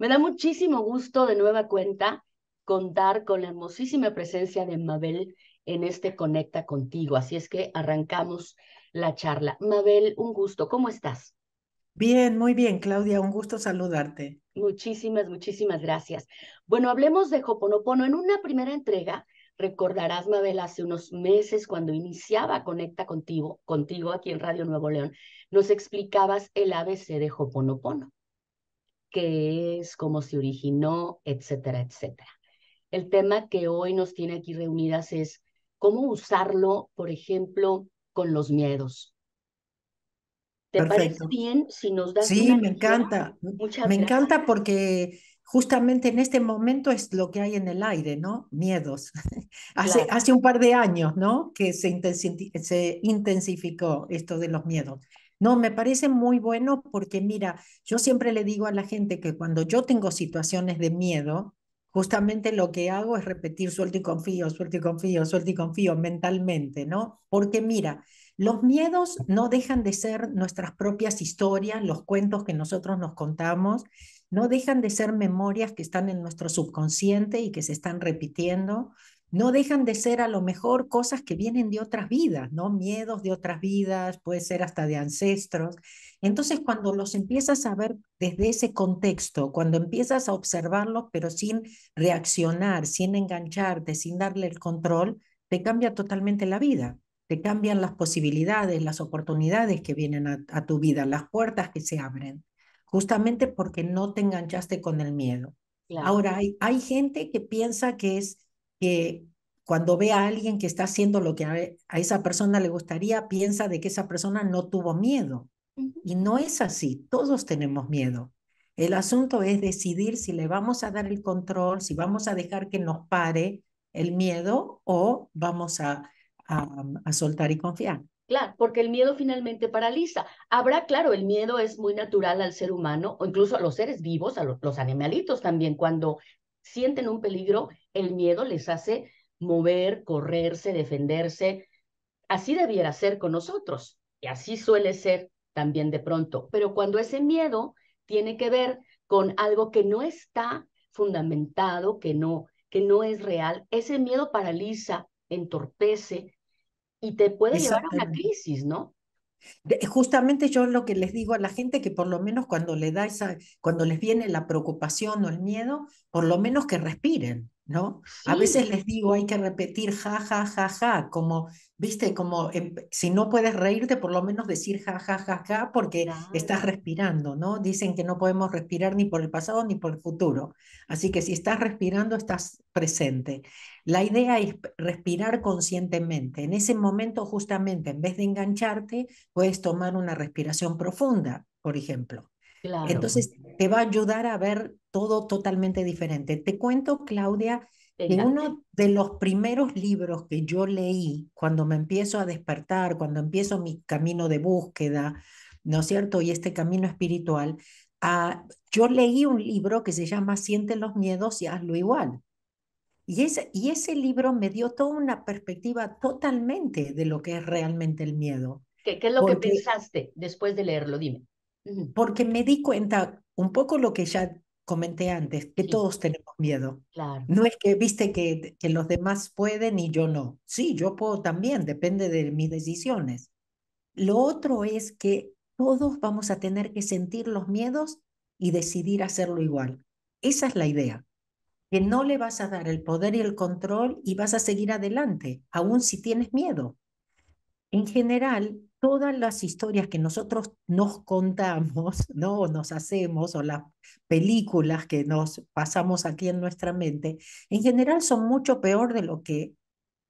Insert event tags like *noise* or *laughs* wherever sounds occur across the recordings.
Me da muchísimo gusto de nueva cuenta contar con la hermosísima presencia de Mabel en este Conecta contigo. Así es que arrancamos la charla. Mabel, un gusto. ¿Cómo estás? Bien, muy bien, Claudia. Un gusto saludarte. Muchísimas, muchísimas gracias. Bueno, hablemos de Hoponopono. En una primera entrega, recordarás, Mabel, hace unos meses cuando iniciaba Conecta contigo, contigo aquí en Radio Nuevo León, nos explicabas el ABC de Hoponopono qué es, cómo se originó, etcétera, etcétera. El tema que hoy nos tiene aquí reunidas es cómo usarlo, por ejemplo, con los miedos. ¿Te parece bien si nos das Sí, me encanta. me encanta porque justamente en este momento es lo que hay en el aire, ¿no? Miedos. *laughs* hace, hace un par de años, ¿no? Que se, intensificó esto de los miedos. No, me parece muy bueno porque mira, yo siempre le digo a la gente que cuando yo tengo situaciones de miedo, justamente lo que hago es repetir suelto y confío, suelto y confío, suelto y confío mentalmente, ¿no? Porque mira, los miedos no dejan de ser nuestras propias historias, los cuentos que nosotros nos contamos, no dejan de ser memorias que están en nuestro subconsciente y que se están repitiendo no dejan de ser a lo mejor cosas que vienen de otras vidas, ¿no? Miedos de otras vidas, puede ser hasta de ancestros. Entonces, cuando los empiezas a ver desde ese contexto, cuando empiezas a observarlos, pero sin reaccionar, sin engancharte, sin darle el control, te cambia totalmente la vida. Te cambian las posibilidades, las oportunidades que vienen a, tu vida, las puertas que se abren, justamente porque no te enganchaste con el miedo. Ahora, hay, hay gente que piensa que es que cuando ve a alguien que está haciendo lo que e, a, esa persona le gustaría, piensa de que esa persona no tuvo miedo. Y no es así, todos tenemos miedo. El asunto es decidir si le vamos a dar el control, si vamos a dejar que nos pare el miedo o vamos a, a, soltar y confiar. Claro, porque el miedo finalmente paraliza. Habrá, claro, el miedo es muy natural al ser humano o incluso a los seres vivos, a los, animalitos también, cuando sienten un peligro, el miedo les hace mover, correrse, defenderse. Así debiera ser con nosotros y así suele ser también de pronto. Pero cuando ese miedo tiene que ver con algo que no está fundamentado, que no, que no es real, ese miedo paraliza, entorpece y te puede llevar a una crisis, ¿no? Justamente yo lo que les digo a la gente que por lo menos cuando, le da esa, cuando les viene la preocupación o el miedo, por lo menos que respiren, ¿no? A veces les digo, hay que repetir ja, ja, ja, ja, como, viste, como em, si no puedes reírte, por lo menos decir ja, ja, ja, ja, porque estás respirando, ¿no? Dicen que no podemos respirar ni por el pasado ni por el futuro. Así que si estás respirando, estás presente. La idea es respirar conscientemente. En ese momento, justamente, en vez de engancharte, puedes tomar una respiración profunda, por ejemplo. Entonces, te va a ayudar a ver todo totalmente diferente. Te cuento, Claudia, en uno de los primeros libros que yo leí cuando me empiezo a despertar, cuando empiezo mi camino de búsqueda, ¿no es cierto? Y este camino espiritual, ah, yo leí un libro que se llama Siente los miedos y hazlo igual. Y ese, y ese libro me dio toda una perspectiva totalmente de lo que es realmente el miedo. ¿Qué, es lo que pensaste después de leerlo? Dime. Porque me di cuenta un poco lo que ya comenté antes, que todos tenemos miedo. No es que, viste, que, que, los demás pueden y yo no. Sí, yo puedo también, depende de mis decisiones. Lo otro es que todos vamos a tener que sentir los miedos y decidir hacerlo igual. Esa es la idea, que no le vas a dar el poder y el control y vas a seguir adelante, aun si tienes miedo. En general, todas las historias que nosotros nos contamos, *laughs* ¿no? nos hacemos, o las películas que nos pasamos aquí en nuestra mente, en general son mucho peor de lo que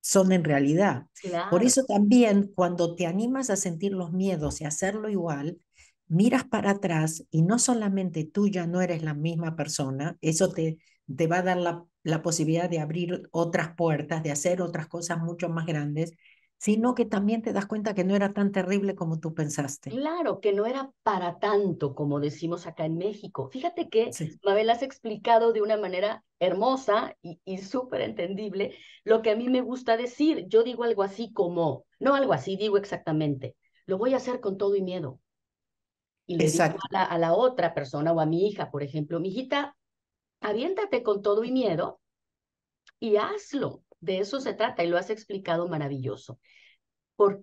son en realidad. Por eso también cuando te animas a sentir los miedos y hacerlo igual, miras para atrás y no solamente tú ya no eres la misma persona, eso te, te va a dar la, la posibilidad de abrir otras puertas, de hacer otras cosas mucho más grandes, sino que también te das cuenta que no era tan terrible como tú pensaste. Claro, que no era para tanto, como decimos acá en México. Fíjate que, Mabel, has explicado de una manera hermosa y, súper entendible lo que a mí me gusta decir. Yo digo algo así como, no algo así, digo exactamente, lo voy a hacer con todo y miedo. Y le digo a la, a la otra persona o a mi hija, por ejemplo, mi hijita, aviéntate con todo y miedo y hazlo de eso se trata y lo has explicado maravilloso. ¿Por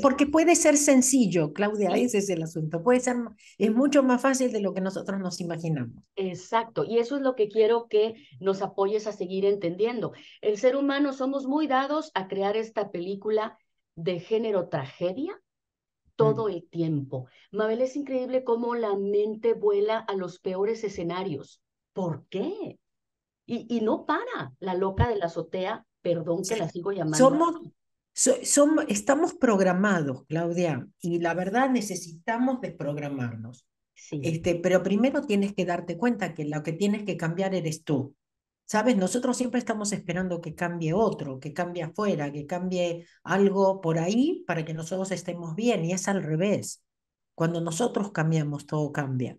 porque puede ser sencillo, Claudia, ese es el asunto. Puede ser, es mucho más fácil de lo que nosotros nos imaginamos. Exacto, y eso es lo que quiero que nos apoyes a seguir entendiendo. El ser humano somos muy dados a crear esta película de género tragedia mm. todo el tiempo. Mabel, es increíble cómo la mente vuela a los peores escenarios. ¿Por qué? y, no para la loca de la azotea, perdón que la sigo llamando. Somos, estamos programados, Claudia, y la verdad necesitamos desprogramarnos. Sí. Este, pero primero tienes que darte cuenta que lo que tienes que cambiar eres tú. Sabes, nosotros siempre estamos esperando que cambie otro, que cambie afuera, que cambie algo por ahí para que nosotros estemos bien y es al revés. Cuando nosotros cambiamos, todo cambia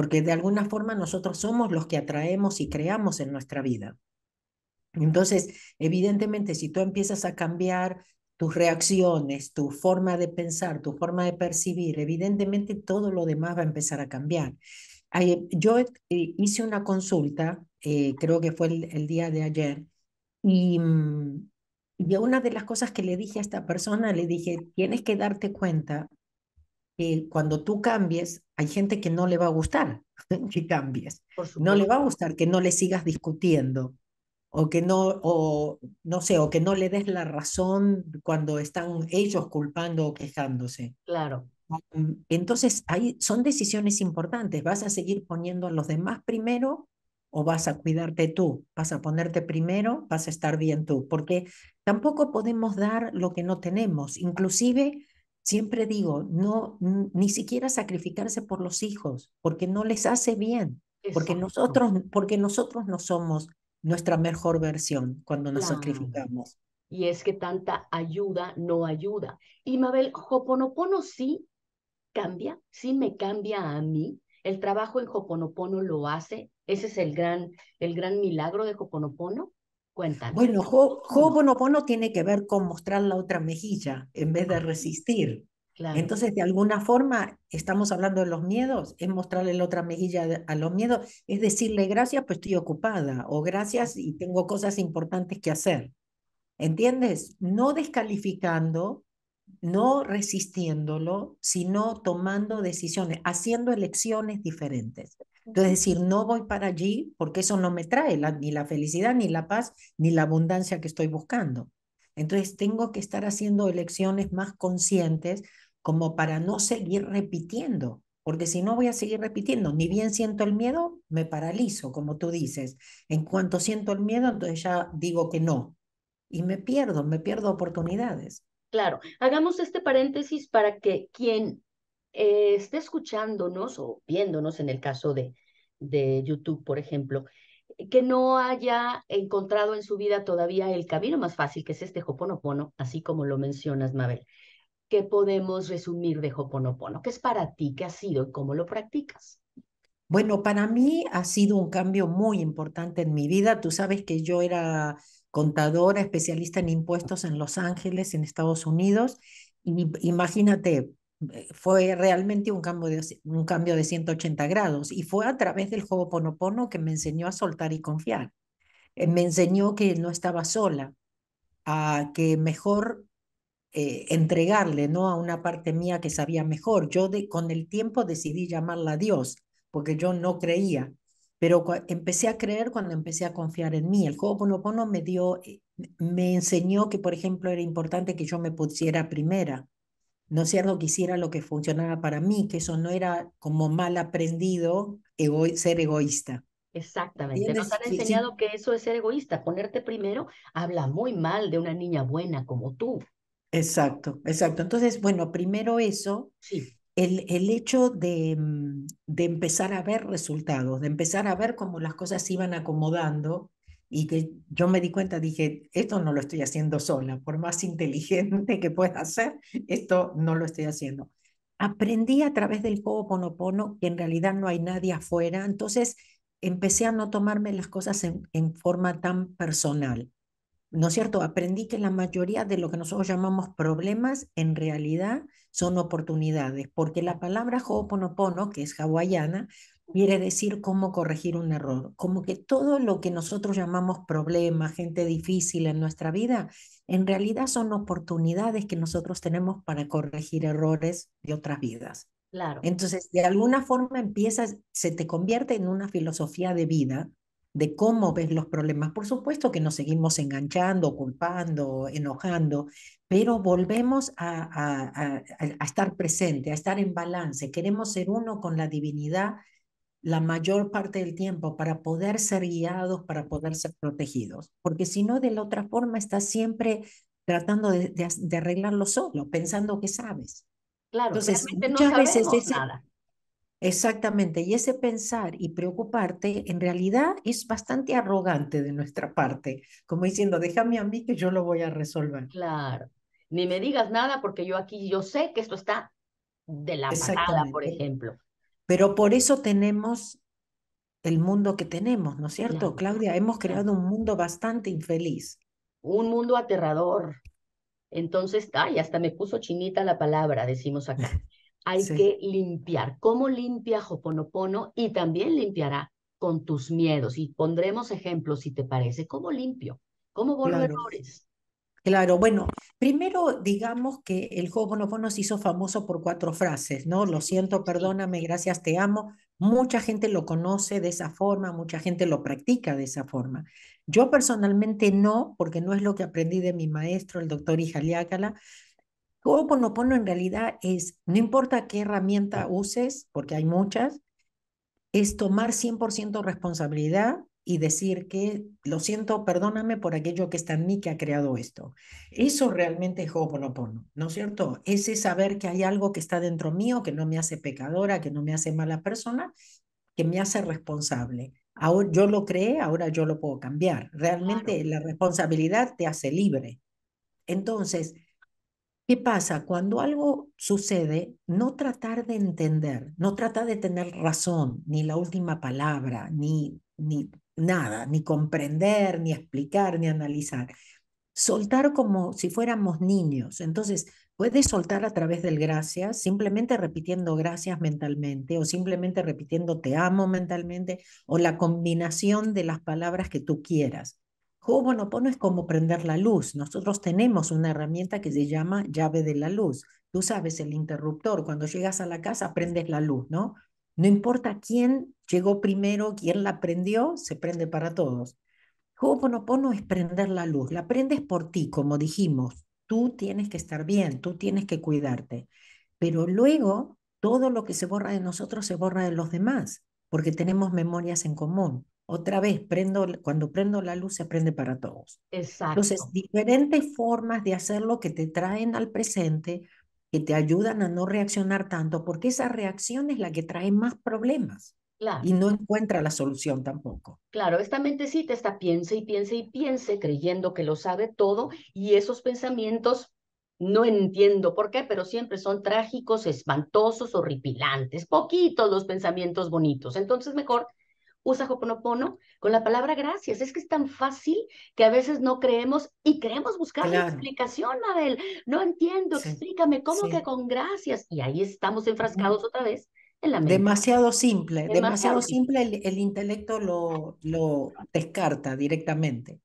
porque de alguna forma nosotros somos los que atraemos y creamos en nuestra vida. Entonces, evidentemente, si tú empiezas a cambiar tus reacciones, tu forma de pensar, tu forma de percibir, evidentemente todo lo demás va a empezar a cambiar. Yo eh, hice una consulta, eh, creo que fue el, día de ayer, y, mm, y una de las cosas que le dije a esta persona, le dije, tienes que darte cuenta cuando tú cambies, hay gente que no le va a gustar *laughs* que cambies. No le va a gustar que no le sigas discutiendo o que no, o, no sé, o que no le des la razón cuando están ellos culpando o quejándose. Claro. Mm, entonces, ahí son decisiones importantes. ¿Vas a seguir poniendo a los demás primero o vas a cuidarte tú? ¿Vas a ponerte primero? ¿Vas a estar bien tú? Porque tampoco podemos dar lo que no tenemos. Inclusive Siempre digo, no, ni siquiera sacrificarse por los hijos, porque no les hace bien, porque nosotros, porque nosotros no somos nuestra mejor versión cuando nos sacrificamos. Y es que tanta ayuda no ayuda. Y Mabel, Hoponopono sí cambia, sí me cambia a mí. El trabajo en Hoponopono lo hace. Ese es el gran, el gran milagro de Hoponopono. Bueno, Bueno, Ho'oponopono tiene que ver con mostrar la otra mejilla en vez de ah. resistir. Entonces, de alguna forma, estamos hablando de los miedos, es mostrarle la otra mejilla a los miedos, es decirle gracias, pues estoy ocupada, o gracias y tengo cosas importantes que hacer. ¿Entiendes? No descalificando, no resistiéndolo, sino tomando decisiones, haciendo elecciones diferentes. Entonces, decir, no voy para allí porque eso no me trae ni la felicidad, ni la paz, ni la abundancia que estoy buscando. Entonces, tengo que estar haciendo elecciones más conscientes como para no seguir repitiendo, porque si no voy a seguir repitiendo, ni bien siento el miedo, me paralizo, como tú dices. En cuanto siento el miedo, entonces ya digo que no. Y me pierdo, me pierdo oportunidades. Claro, hagamos este paréntesis para que quien eh, esté escuchándonos o viéndonos en el caso de, de YouTube, por ejemplo, que no haya encontrado en su vida todavía el camino más fácil, que es este Hoponopono, así como lo mencionas, Mabel. ¿Qué podemos resumir de Hoponopono? ¿Qué es para ti? ¿Qué ha sido cómo lo practicas? Bueno, para mí ha sido un cambio muy importante en mi vida. Tú sabes que yo era contadora, especialista en impuestos en Los Ángeles, en Estados Unidos. imagínate, eh, fue realmente un cambio, de, un cambio de 180 grados y fue a través del Juego Ponopono que me enseñó a soltar y confiar. Eh, me enseñó que no estaba sola, a que mejor eh, entregarle no a una parte mía que sabía mejor. Yo de, con el tiempo decidí llamarla a Dios porque yo no creía, pero empecé a creer cuando empecé a confiar en mí. El Ponopono me dio me enseñó que por ejemplo era importante que yo me pusiera primera ¿no es cierto? Que hiciera lo que funcionaba para mí, que eso no era como mal aprendido ser egoísta. Exactamente. Nos han enseñado que eso es ser egoísta. Ponerte primero habla muy mal de una niña buena como tú. Exacto, exacto. Entonces, bueno, primero eso, el, el hecho de, mm, de empezar a ver resultados, de empezar a ver cómo las cosas se iban acomodando y que yo me di cuenta, dije, esto no lo estoy haciendo sola, por más inteligente que pueda ser, esto no lo estoy haciendo. Aprendí a través del Ho'oponopono que en realidad no hay nadie afuera, entonces empecé a no tomarme las cosas en, forma tan personal. ¿No es cierto? Aprendí que la mayoría de lo que nosotros llamamos problemas en realidad son oportunidades, porque la palabra Ho'oponopono, que es hawaiana, quiere decir cómo corregir un error, como que todo lo que nosotros llamamos problema, gente difícil en nuestra vida, en realidad son oportunidades que nosotros tenemos para corregir errores de otras vidas. Claro. Entonces, de alguna forma empiezas, se te convierte en una filosofía de vida de cómo ves los problemas. Por supuesto que nos seguimos enganchando, culpando, enojando, pero volvemos a, a, a, a estar presente, a estar en balance. Queremos ser uno con la divinidad la mayor parte del tiempo para poder ser guiados, para poder ser protegidos, porque si no, de la otra forma estás siempre tratando de, arreglarlo solo, pensando que sabes. Claro, Entonces, no veces nada. Exactamente, y ese pensar y preocuparte en realidad es bastante arrogante de nuestra parte, como diciendo, déjame a mí que yo lo voy a resolver. Claro, ni me digas nada porque yo aquí, yo sé que esto está de la patada, por ejemplo. Pero por eso tenemos el mundo que tenemos, ¿no es cierto, Claudia? Hemos creado un mundo bastante infeliz. Un mundo aterrador. Entonces, ay, hasta me puso chinita la palabra, decimos acá. *laughs* Hay que limpiar. ¿Cómo limpia joponopono Y también limpiará con tus miedos. Y pondremos ejemplos, si te parece. ¿Cómo limpio? ¿Cómo borro errores? Claro, bueno, primero digamos que el Ho'oponopono se hizo famoso por cuatro frases, ¿no? Lo siento, perdóname, gracias, te amo. Mucha gente lo conoce de esa forma, mucha gente lo practica de esa forma. Yo personalmente no, porque no es lo que aprendí de mi maestro, el doctor Ijaliácala. Ho'oponopono en realidad es, no importa qué herramienta uses, porque hay muchas, es tomar 100% responsabilidad y decir que lo siento, perdóname por aquello que está en mí que ha creado esto. Eso realmente es Ho'oponopono, ¿no es cierto? Ese saber que hay algo que está dentro mío, que no me hace pecadora, que no me hace mala persona, que me hace responsable. Ahora yo lo creé, ahora yo lo puedo cambiar. Realmente la responsabilidad te hace libre. Entonces, ¿Qué pasa? Cuando algo sucede, no tratar de entender, no tratar de tener razón, ni la última palabra, ni, ni nada, ni comprender, ni explicar, ni analizar. Soltar como si fuéramos niños. Entonces, puedes soltar a través del gracias, simplemente repitiendo gracias mentalmente o simplemente repitiendo te amo mentalmente o la combinación de las palabras que tú quieras. Pues no es como prender la luz. Nosotros tenemos una herramienta que se llama llave de la luz. Tú sabes, el interruptor, cuando llegas a la casa prendes la luz, ¿no? No importa quién llegó primero, quién la prendió, se prende para todos. ponopono es prender la luz, la prendes por ti, como dijimos. Tú tienes que estar bien, tú tienes que cuidarte. Pero luego todo lo que se borra de nosotros se borra de los demás, porque tenemos memorias en común. Otra vez, prendo, cuando prendo la luz se prende para todos. Exacto. Entonces, diferentes formas de hacerlo que te traen al presente, que te ayudan a no reaccionar tanto, porque esa reacción es la que trae más problemas. Y no encuentra la solución tampoco. Claro, esta mentecita está piense y piense y piense, creyendo que lo sabe todo, y esos pensamientos no entiendo por qué, pero siempre son trágicos, espantosos, horripilantes, poquitos los pensamientos bonitos. Entonces, mejor usa Hoponopono con la palabra gracias. Es que es tan fácil que a veces no creemos y queremos buscar la explicación, Mabel. No entiendo, explícame cómo que con gracias. Y ahí estamos enfrascados otra vez en la Demasiado simple, demasiado, simple, el, intelecto lo, lo descarta directamente.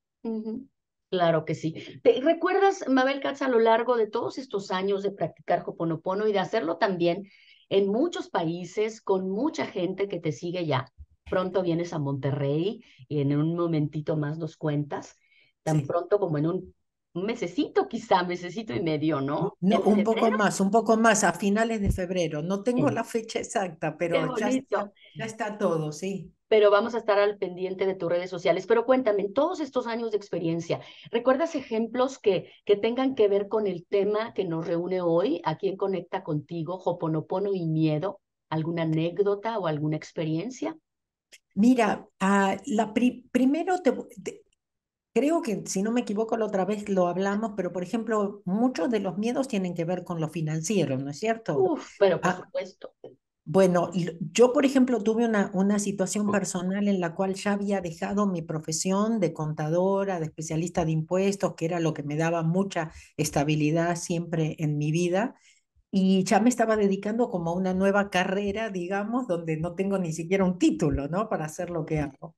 Claro que sí. ¿Recuerdas, Mabel Katz, a lo largo de todos estos años de practicar Hoponopono y de hacerlo también en muchos países con mucha gente que te sigue ya? pronto vienes a Monterrey y en un momentito más nos cuentas, tan pronto como en un mesecito quizá, mesecito y medio, ¿no? No, un poco más, un poco más, a finales de febrero. No tengo la fecha exacta, pero ya está, ya está, todo, sí. Pero vamos a estar al pendiente de tus redes sociales. Pero cuéntame, en todos estos años de experiencia, ¿recuerdas ejemplos que, que tengan que ver con el tema que nos reúne hoy? ¿A quién conecta contigo? ¿Joponopono y miedo? ¿Alguna anécdota o alguna experiencia? Mira, ah, la primero creo que si no me equivoco la otra vez lo hablamos, pero por ejemplo, muchos de los miedos tienen que ver con lo financiero, ¿no es cierto? Uf, pero por ah, supuesto. Bueno, yo por ejemplo tuve una, una situación personal en la cual ya había dejado mi profesión de contadora, de especialista de impuestos, que era lo que me daba mucha estabilidad siempre en mi vida, y ya me estaba dedicando como a una nueva carrera, digamos, donde no tengo ni siquiera un título, ¿no? Para hacer lo que hago.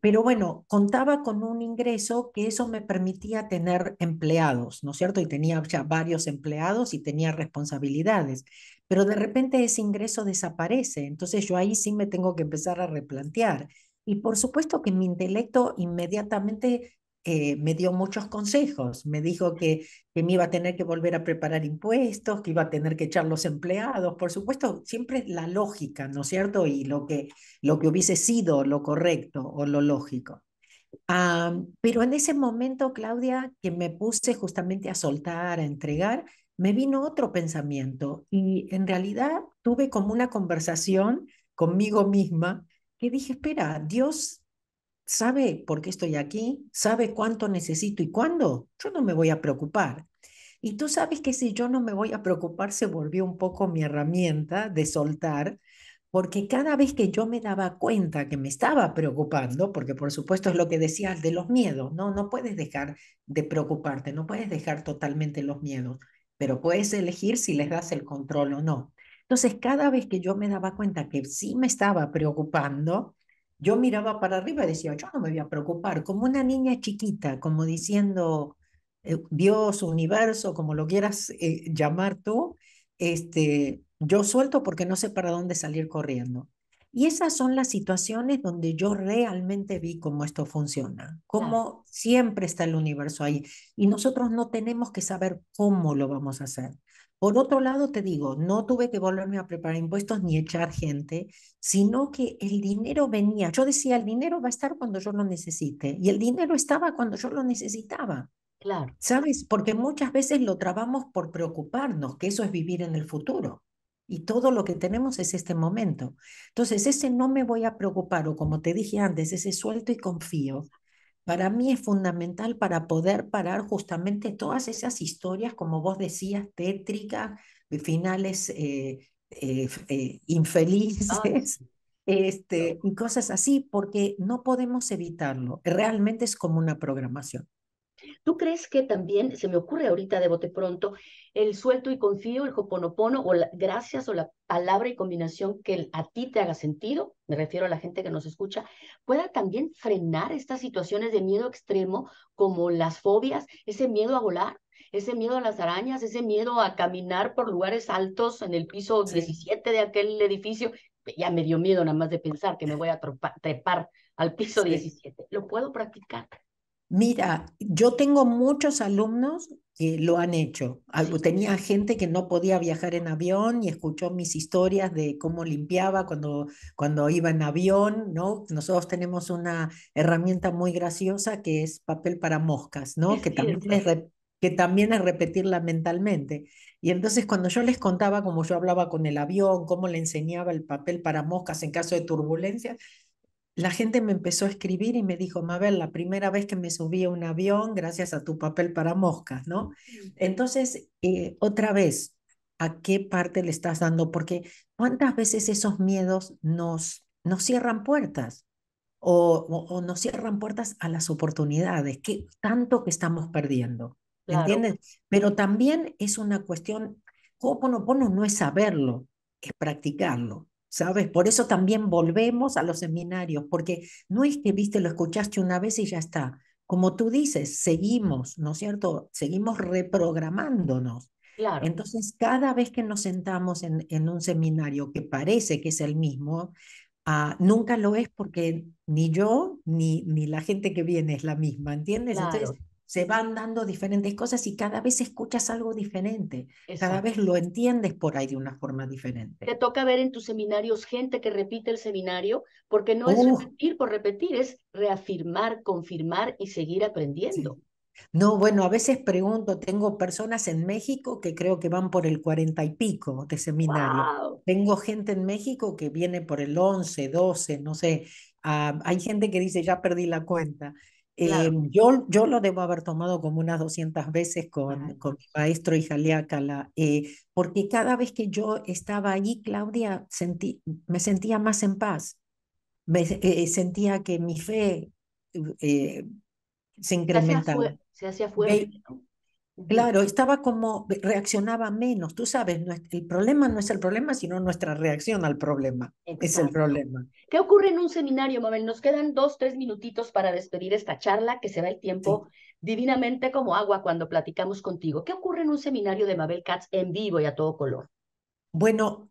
Pero bueno, contaba con un ingreso que eso me permitía tener empleados, ¿no es cierto? Y tenía ya varios empleados y tenía responsabilidades, pero de repente ese ingreso desaparece, entonces yo ahí sí me tengo que empezar a replantear. Y por supuesto que mi intelecto inmediatamente eh, me dio muchos consejos. Me dijo que, me iba a tener que volver a preparar impuestos, que iba a tener que echar los empleados. Por supuesto, siempre la lógica, ¿no es cierto? Y lo que, lo que hubiese sido lo correcto o lo lógico. Ah, pero en ese momento, Claudia, que me puse justamente a soltar, a entregar, me vino otro pensamiento y en realidad tuve como una conversación conmigo misma que dije, espera, Dios sabe por qué estoy aquí, sabe cuánto necesito y cuándo, yo no me voy a preocupar. Y tú sabes que si yo no me voy a preocupar, se volvió un poco mi herramienta de soltar, porque cada vez que yo me daba cuenta que me estaba preocupando, porque por supuesto es lo que decías de los miedos, no, no puedes dejar de preocuparte, no puedes dejar totalmente los miedos, pero puedes elegir si les das el control o no. Entonces, cada vez que yo me daba cuenta que sí me estaba preocupando, yo miraba para arriba y decía, yo no me voy a preocupar, como una niña chiquita, como diciendo, eh, Dios, universo, como lo quieras eh, llamar tú, este, yo suelto porque no sé para dónde salir corriendo. Y esas son las situaciones donde yo realmente vi cómo esto funciona, cómo siempre está el universo ahí. Y nosotros no tenemos que saber cómo lo vamos a hacer. Por otro lado, te digo, no tuve que volverme a preparar impuestos ni echar gente, sino que el dinero venía. Yo decía, el dinero va a estar cuando yo lo necesite. Y el dinero estaba cuando yo lo necesitaba. Claro. ¿Sabes? Porque muchas veces lo trabamos por preocuparnos, que eso es vivir en el futuro y todo lo que tenemos es este momento. Entonces, ese no me voy a preocupar o como te dije antes, ese suelto y confío, para mí es fundamental para poder parar justamente todas esas historias, como vos decías, tétricas, finales eh, eh, eh, infelices. *laughs* Este, y cosas así, porque no podemos evitarlo. Realmente es como una programación. ¿Tú crees que también, se me ocurre ahorita de bote pronto, el suelto y confío, el hoponopono, o la, gracias o la palabra y combinación que a ti te haga sentido, me refiero a la gente que nos escucha, pueda también frenar estas situaciones de miedo extremo como las fobias, ese miedo a volar? Ese miedo a las arañas, ese miedo a caminar por lugares altos en el piso 17 de aquel edificio, ya me dio miedo nada más de pensar que me *laughs* voy a trepar al piso 17. Lo puedo practicar. Mira, yo tengo muchos alumnos que lo han hecho. Tenía gente que no podía viajar en avión y escuchó mis historias de cómo limpiaba cuando, cuando iba en avión, ¿no? Nosotros tenemos una herramienta muy graciosa que es papel para moscas, ¿no? que también que también es repetirla mentalmente. Y entonces cuando yo les contaba cómo yo hablaba con el avión, cómo le enseñaba el papel para moscas en caso de turbulencia, la gente me empezó a escribir y me dijo, Mabel, la primera vez que me subí a un avión, gracias a tu papel para moscas, ¿no? Entonces, eh, otra vez, ¿a qué parte le estás dando? Porque cuántas veces esos miedos nos, nos cierran puertas o, o, nos cierran puertas a las oportunidades, que tanto que estamos perdiendo, ¿entiendes? Pero también es una cuestión, no es saberlo, es practicarlo. ¿sabes? Por eso también volvemos a los seminarios, porque no es que, viste, lo escuchaste una vez y ya está. Como tú dices, seguimos, ¿no es cierto? Seguimos reprogramándonos. Claro. Entonces, cada vez que nos sentamos en, en, un seminario que parece que es el mismo, ah, nunca lo es porque ni yo ni, ni la gente que viene es la misma, ¿entiendes? Claro se van dando diferentes cosas y cada vez escuchas algo diferente, cada vez lo entiendes por ahí de una forma diferente. Te toca ver en tus seminarios gente que repite el seminario, porque no es repetir por repetir, es reafirmar, confirmar y seguir aprendiendo. No, bueno, a veces pregunto, tengo personas en México que creo que van por el cuarenta y pico de seminario. Tengo gente en México que viene por el once, doce, no sé. Ah, hay gente que dice, ya perdí la cuenta. Em, yo, yo lo debo haber tomado como unas 200 veces con, con mi maestro Ijaliácala, eh, porque cada vez que yo estaba allí, Claudia, sentí, me sentía más en paz, eh, sentía que mi fe eh, se incrementaba. Se hacía fuerte. Claro, estaba como, reaccionaba menos, tú sabes, el problema no es el problema, sino nuestra reacción al problema. Es el problema. ¿Qué ocurre en un seminario, Mabel? Nos quedan dos, tres minutitos para despedir esta charla, que se va el tiempo divinamente como agua cuando platicamos contigo. ¿Qué ocurre en un seminario de Mabel Katz en vivo y a todo color? Bueno,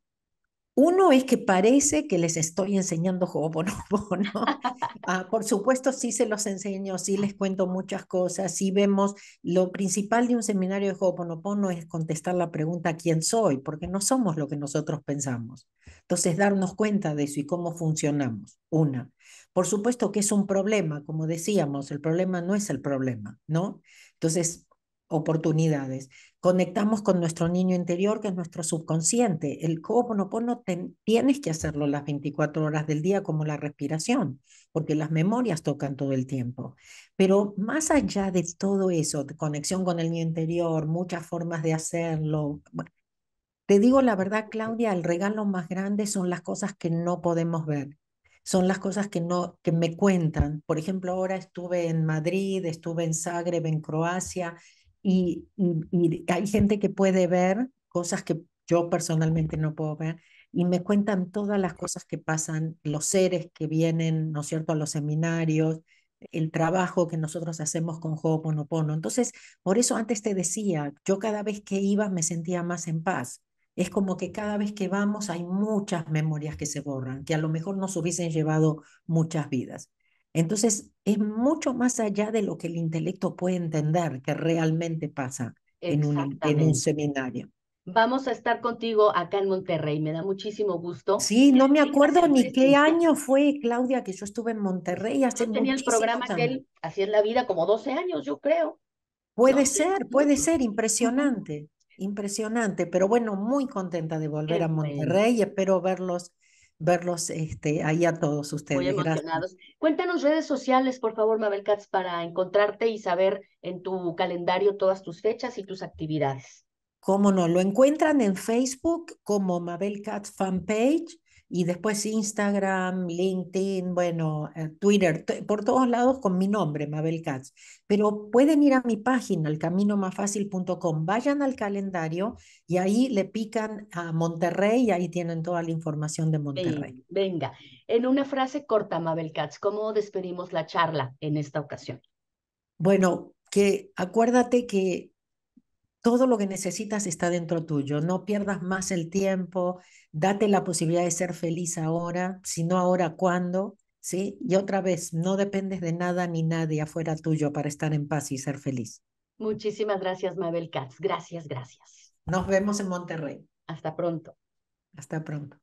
uno es que parece que les estoy enseñando Ho'oponopono. *laughs* Ah, por supuesto, sí se los enseño, sí les cuento muchas cosas, sí vemos. Lo principal de un seminario de Ho'oponopono es contestar la pregunta ¿quién soy? Porque no somos lo que nosotros pensamos. Entonces, darnos cuenta de eso y cómo funcionamos. Una. Por supuesto que es un problema, como decíamos, el problema no es el problema, ¿no? Entonces, oportunidades conectamos con nuestro niño interior, que es nuestro subconsciente. El Ho'oponopono no tienes que hacerlo las 24 horas del día, como la respiración, porque las memorias tocan todo el tiempo. Pero más allá de todo eso, de conexión con el niño interior, muchas formas de hacerlo. te digo la verdad, Claudia, el regalo más grande son las cosas que no podemos ver son las cosas que no que me cuentan. Por ejemplo, ahora estuve en Madrid, estuve en Zagreb, en Croacia, y, hay gente que puede ver cosas que yo personalmente no puedo ver y me cuentan todas las cosas que pasan, los seres que vienen, ¿no es cierto?, a los seminarios, el trabajo que nosotros hacemos con Ho'oponopono. Entonces, por eso antes te decía, yo cada vez que iba me sentía más en paz. Es como que cada vez que vamos hay muchas memorias que se borran, que a lo mejor nos hubiesen llevado muchas vidas. Entonces, es mucho más allá de lo que el intelecto puede entender que realmente pasa en un, seminario. Vamos a estar contigo acá en Monterrey, me da muchísimo gusto. Sí, no me acuerdo ni qué año fue, Claudia, que yo estuve en Monterrey hace yo tenía el programa que él hacía en la vida como 12 años, yo creo. Puede ser, puede ser, impresionante, impresionante, pero bueno, muy contenta de volver a Monterrey, espero verlos verlos este, ahí a todos ustedes. Muy emocionados. Cuéntanos redes sociales, por favor, Mabel Katz, para encontrarte y saber en tu calendario todas tus fechas y tus actividades. Cómo no, lo encuentran en Facebook como Mabel Katz Fanpage y después Instagram, LinkedIn, bueno, eh, Twitter, por todos lados con mi nombre, Mabel Katz. Pero pueden ir a mi página, caminomafácil.com, vayan al calendario y ahí le pican a Monterrey y ahí tienen toda la información de Monterrey. Venga, en una frase corta, Mabel Katz, ¿cómo despedimos la charla en esta ocasión? Bueno, que acuérdate que todo lo que necesitas está dentro tuyo. No pierdas más el tiempo, date la posibilidad de ser feliz ahora, si no ahora, ¿cuándo? ¿Sí? Y otra vez, no dependes de nada ni nadie afuera tuyo para estar en paz y ser feliz. Muchísimas gracias, Mabel Katz. Gracias, gracias. Nos vemos en Monterrey. Hasta pronto. Hasta pronto.